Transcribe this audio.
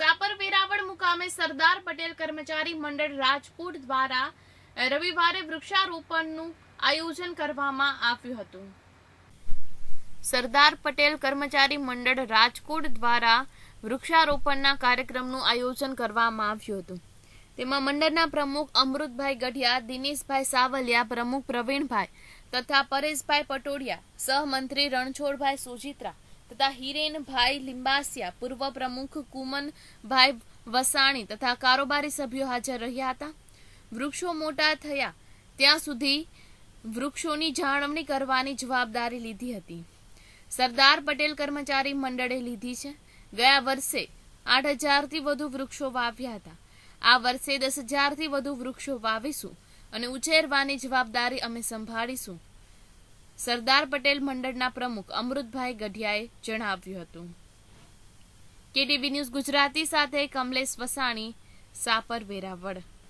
સાપર વેરાવળ મુકામે સરદાર પટેલ કર્મચારી મંડળ રાજકોટ દ્વારા રવિવારે વૃક્ષારોપણનું આયોજન કરવામાં આવ્યું હતું સરદાર પટેલ કર્મચારી મંડળ રાજકોટ દ્વારા વૃક્ષારોપણના કાર્યક્રમનું આયોજન કરવામાં આવ્યું હતું તેમાં મંડળના પ્રમુખ અમૃતભાઈ ગઢિયા દિનેશભાઈ સાવલિયા પ્રમુખ પ્રવીણભાઈ તથા પરેશભાઈ પટોડિયા સહમંત્રી રણછોડભાઈ સુજિત્રા તથા હિરેનભાઈ લિંબાસિયા પૂર્વ પ્રમુખ કુમનભાઈ વસાણી તથા કારોબારી સભ્યો હાજર રહ્યા હતા વૃક્ષો મોટા થયા ત્યાં સુધી વૃક્ષોની જાળવણી કરવાની જવાબદારી લીધી હતી સરદાર પટેલ કર્મચારી મંડળે લીધી છે ગયા વર્ષે આઠ હજારથી વધુ વૃક્ષો વાવ્યા હતા આ વર્ષે દસ હજારથી વધુ વૃક્ષો વાવીશું અને ઉછેરવાની જવાબદારી અમે સંભાળીશું સરદાર પટેલ મંડળના પ્રમુખ અમૃતભાઈ ગઢિયાએ જણાવ્યું હતું કેટીવી ન્યૂઝ ગુજરાતી સાથે કમલેશ વસાણી સાપર વેરાવળ